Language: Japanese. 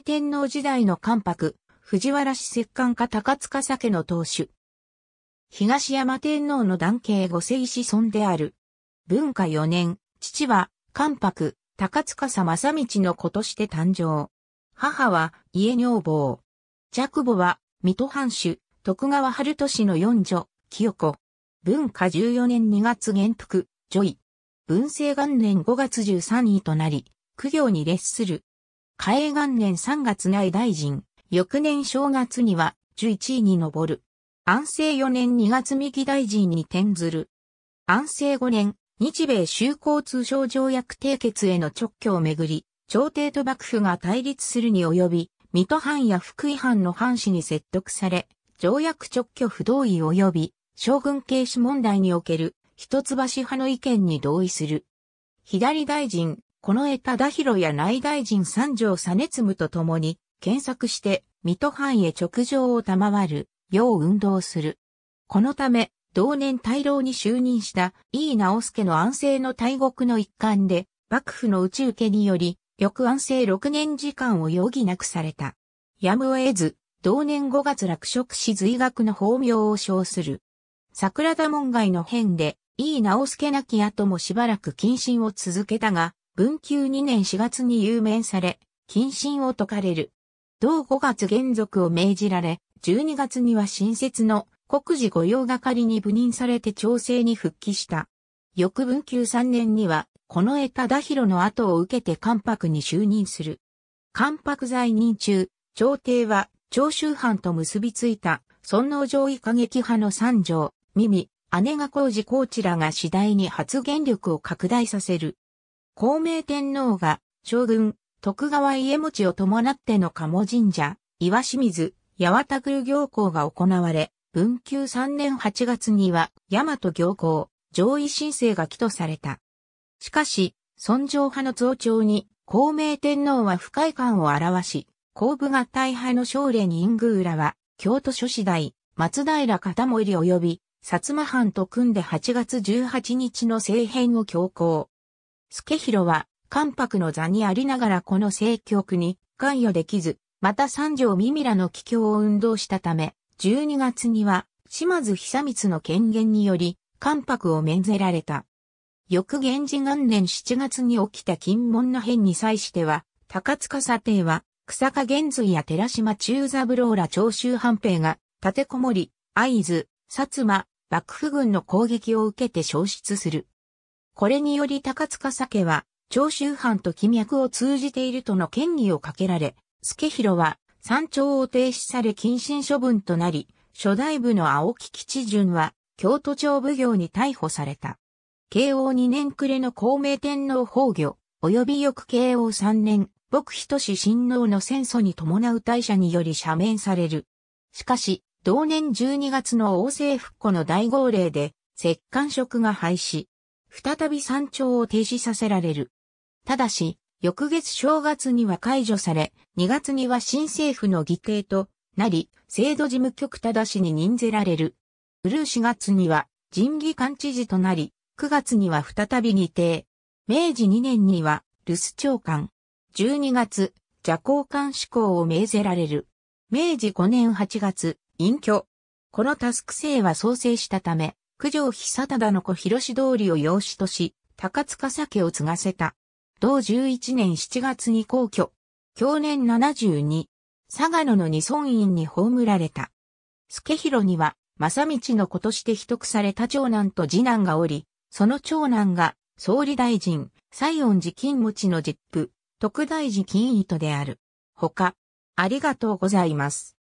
天皇時代の関白、藤原氏摂関家高塚酒の当主。東山天皇の男系御世子孫である。文化四年、父は、関白、高塚正道の子として誕生。母は、家女房。弱母は、水戸藩主、徳川春俊の四女、清子。文化十四年二月元服、女医。文政元年五月十三位となり、苦行に列する。嘉永元年3月内大臣、翌年正月には11位に上る。安政4年2月右大臣に転ずる。安政5年、日米修好通商条約締結への直挙をめぐり、朝廷と幕府が対立するに及び、水戸藩や福井藩の藩士に説得され、条約直挙不同意及び、将軍軽視問題における、一橋派の意見に同意する。左大臣、この江田田広や内大臣三条熱務と共に、検索して、水戸藩へ直上を賜る、よう運動する。このため、同年大老に就任した井伊直輔の安政の大国の一環で、幕府の内受けにより、翌安政六年時間を余儀なくされた。やむを得ず、同年五月落職し随学の法名を称する。桜田門外の変で、井伊直輔なき後もしばらく謹慎を続けたが、文久2年4月に有免され、謹慎を解かれる。同5月原則を命じられ、12月には新設の国事御用係に赴任されて調整に復帰した。翌文久3年には、この江忠広の後を受けて関白に就任する。関白在任中、朝廷は長州藩と結びついた尊王攘夷過激派の三条、耳、姉が工事ーチらが次第に発言力を拡大させる。孝明天皇が、将軍、徳川家持を伴っての鴨神社、岩清水、八幡宮行行が行われ、文久3年8月には、大和行行、上位申請が起とされた。しかし、尊上派の増長に、孔明天皇は不快感を表し、後部合体派の将領に因宮浦は、京都諸子大、松平片森及び、薩摩藩と組んで8月18日の政変を強行。助弘は、関白の座にありながらこの政局に関与できず、また三条三ミラの帰郷を運動したため、12月には、島津久光の権限により、関白を免ぜられた。翌源氏元年7月に起きた金門の変に際しては、高塚査定は、草加玄瑞や寺島中三郎ら長州藩兵が、立てこもり、合図、薩摩、幕府軍の攻撃を受けて消失する。これにより高塚酒は、長州藩と金脈を通じているとの権利をかけられ、助広は、山頂を停止され謹慎処分となり、初代部の青木吉順は、京都庁奉行に逮捕された。慶応2年暮れの孔明天皇崩御、及び翌慶応3年、牧人氏親王の戦争に伴う大社により赦免される。しかし、同年12月の王政復古の大号令で、摂関職が廃止。再び山頂を停止させられる。ただし、翌月正月には解除され、2月には新政府の議定となり、制度事務局ただしに任ぜられる。ブルー4月には人議官知事となり、9月には再び議定。明治2年には留守長官。12月、邪交官志向を命ぜられる。明治5年8月、隠居。このタスク制は創生したため、九条久忠の子広志通りを養子とし、高塚酒を継がせた。同11年7月に皇居。去年72。佐賀野の二村院に葬られた。助弘には、正道の子として秘匿された長男と次男がおり、その長男が、総理大臣、西恩寺金持ちの実父、特大寺金糸である。他、ありがとうございます。